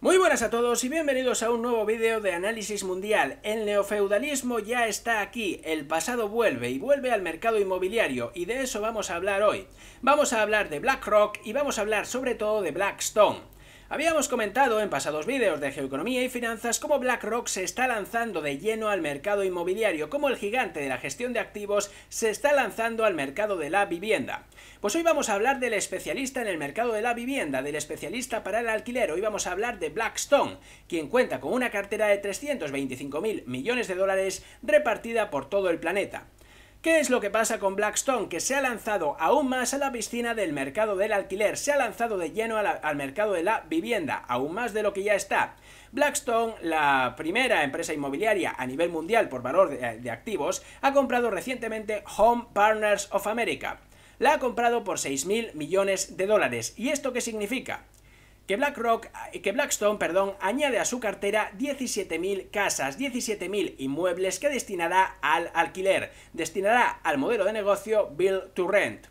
Muy buenas a todos y bienvenidos a un nuevo vídeo de análisis mundial. El neofeudalismo ya está aquí, el pasado vuelve y vuelve al mercado inmobiliario y de eso vamos a hablar hoy. Vamos a hablar de BlackRock y vamos a hablar sobre todo de Blackstone. Habíamos comentado en pasados vídeos de geoeconomía y finanzas cómo BlackRock se está lanzando de lleno al mercado inmobiliario, cómo el gigante de la gestión de activos se está lanzando al mercado de la vivienda. Pues hoy vamos a hablar del especialista en el mercado de la vivienda, del especialista para el alquiler. Hoy vamos a hablar de Blackstone, quien cuenta con una cartera de 325 mil millones de dólares repartida por todo el planeta. ¿Qué es lo que pasa con Blackstone? Que se ha lanzado aún más a la piscina del mercado del alquiler, se ha lanzado de lleno al mercado de la vivienda, aún más de lo que ya está. Blackstone, la primera empresa inmobiliaria a nivel mundial por valor de, de activos, ha comprado recientemente Home Partners of America. La ha comprado por 6.000 millones de dólares. ¿Y esto qué significa? que, BlackRock, eh, que Blackstone perdón, añade a su cartera 17.000 casas, 17.000 inmuebles que destinará al alquiler, destinará al modelo de negocio Build to Rent.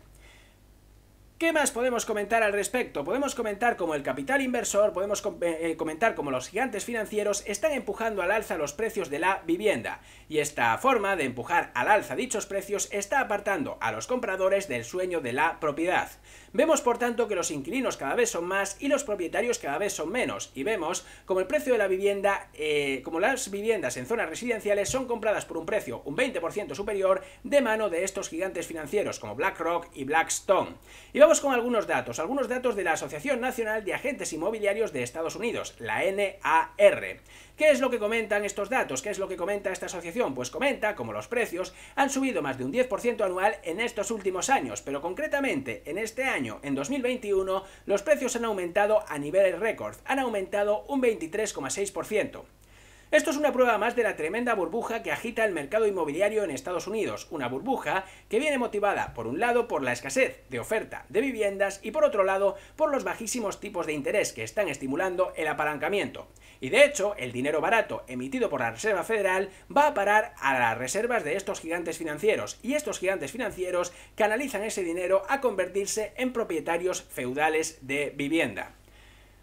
¿Qué más podemos comentar al respecto? Podemos comentar como el capital inversor, podemos eh, eh, comentar como los gigantes financieros están empujando al alza los precios de la vivienda. Y esta forma de empujar al alza dichos precios está apartando a los compradores del sueño de la propiedad. Vemos por tanto que los inquilinos cada vez son más y los propietarios cada vez son menos. Y vemos como el precio de la vivienda, eh, como las viviendas en zonas residenciales son compradas por un precio un 20% superior de mano de estos gigantes financieros como BlackRock y Blackstone con algunos datos, algunos datos de la Asociación Nacional de Agentes Inmobiliarios de Estados Unidos, la NAR. ¿Qué es lo que comentan estos datos? ¿Qué es lo que comenta esta asociación? Pues comenta como los precios han subido más de un 10% anual en estos últimos años, pero concretamente en este año, en 2021, los precios han aumentado a niveles récord, han aumentado un 23,6%. Esto es una prueba más de la tremenda burbuja que agita el mercado inmobiliario en Estados Unidos, una burbuja que viene motivada, por un lado, por la escasez de oferta de viviendas y por otro lado, por los bajísimos tipos de interés que están estimulando el apalancamiento. Y de hecho, el dinero barato emitido por la Reserva Federal va a parar a las reservas de estos gigantes financieros, y estos gigantes financieros canalizan ese dinero a convertirse en propietarios feudales de vivienda.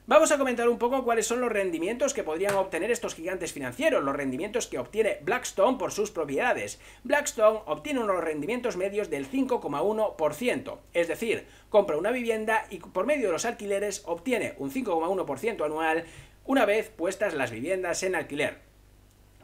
Vamos a comentar un poco cuáles son los rendimientos que podrían obtener estos gigantes financieros, los rendimientos que obtiene Blackstone por sus propiedades. Blackstone obtiene unos rendimientos medios del 5,1%, es decir, compra una vivienda y por medio de los alquileres obtiene un 5,1% anual una vez puestas las viviendas en alquiler.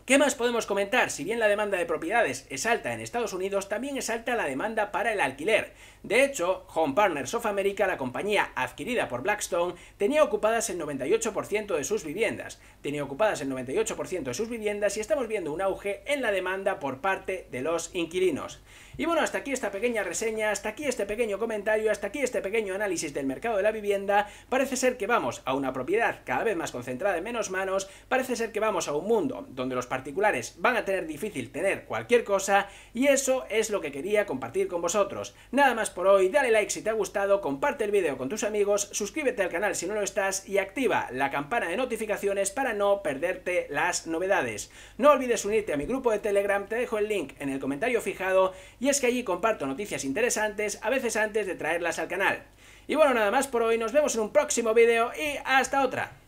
¿Qué más podemos comentar? Si bien la demanda de propiedades es alta en Estados Unidos, también es alta la demanda para el alquiler. De hecho, Home Partners of America, la compañía adquirida por Blackstone, tenía ocupadas el 98% de sus viviendas. Tenía ocupadas el 98% de sus viviendas y estamos viendo un auge en la demanda por parte de los inquilinos. Y bueno, hasta aquí esta pequeña reseña, hasta aquí este pequeño comentario, hasta aquí este pequeño análisis del mercado de la vivienda. Parece ser que vamos a una propiedad cada vez más concentrada en menos manos, parece ser que vamos a un mundo donde los particulares van a tener difícil tener cualquier cosa y eso es lo que quería compartir con vosotros. Nada más por hoy, dale like si te ha gustado, comparte el vídeo con tus amigos, suscríbete al canal si no lo estás y activa la campana de notificaciones para no perderte las novedades. No olvides unirte a mi grupo de Telegram, te dejo el link en el comentario fijado y es que allí comparto noticias interesantes, a veces antes de traerlas al canal. Y bueno, nada más por hoy, nos vemos en un próximo vídeo y hasta otra.